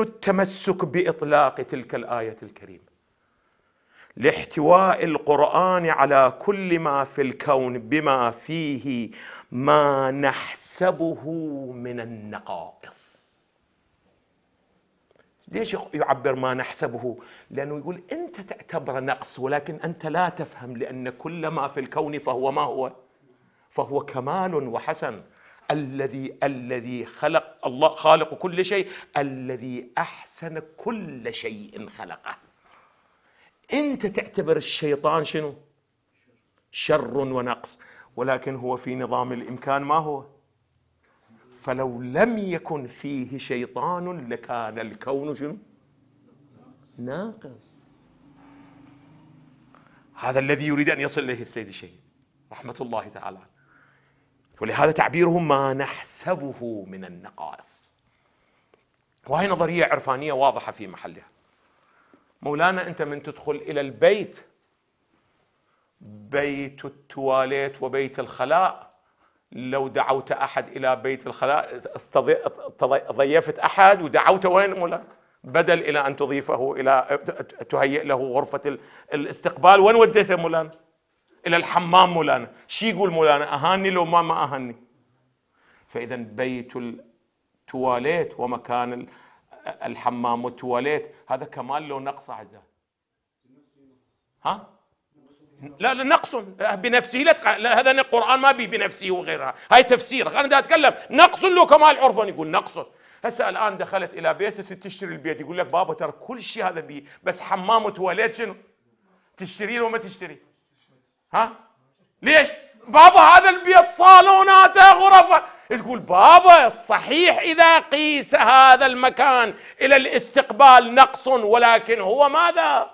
التمسك باطلاق تلك الايه الكريمه لاحتواء القران على كل ما في الكون بما فيه ما نحسبه من النقائص ليش يعبر ما نحسبه لانه يقول انت تعتبره نقص ولكن انت لا تفهم لان كل ما في الكون فهو ما هو فهو كمال وحسن الذي الذي خلق الله خالق كل شيء الذي احسن كل شيء خلقه انت تعتبر الشيطان شنو شر ونقص ولكن هو في نظام الامكان ما هو فلو لم يكن فيه شيطان لكان الكون شنو ناقص هذا الذي يريد ان يصل اليه السيد الشهيد رحمه الله تعالى عنه ولهذا تعبيرهم ما نحسبه من النقائص وهي نظرية عرفانية واضحة في محلها مولانا أنت من تدخل إلى البيت بيت التواليت وبيت الخلاء لو دعوت أحد إلى بيت الخلاء ضيفت أحد ودعوت وين مولانا بدل إلى أن تضيفه إلى تهيئ له غرفة الاستقبال وين وديته مولانا الى الحمام مولانا شي يقول مولانا اهاني لو ما ما اهاني فاذا بيت التواليت ومكان الحمام والتواليت هذا كمال لو نقص اعزائي ها لا لا نقص بنفسه لا, تق... لا هذا القران ما بي بنفسه وغيرها هاي تفسير انا دا اتكلم نقص لو كمال عرفا يقول نقص هسه الان دخلت الى بيت تشتري البيت يقول لك بابا ترى كل شيء هذا بي بس حمام وتواليت شنو تشتري له ما تشتري ها ليش بابا هذا البيت صالوناته غرفه تقول بابا الصحيح اذا قيس هذا المكان الى الاستقبال نقص ولكن هو ماذا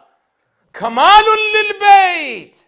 كمال للبيت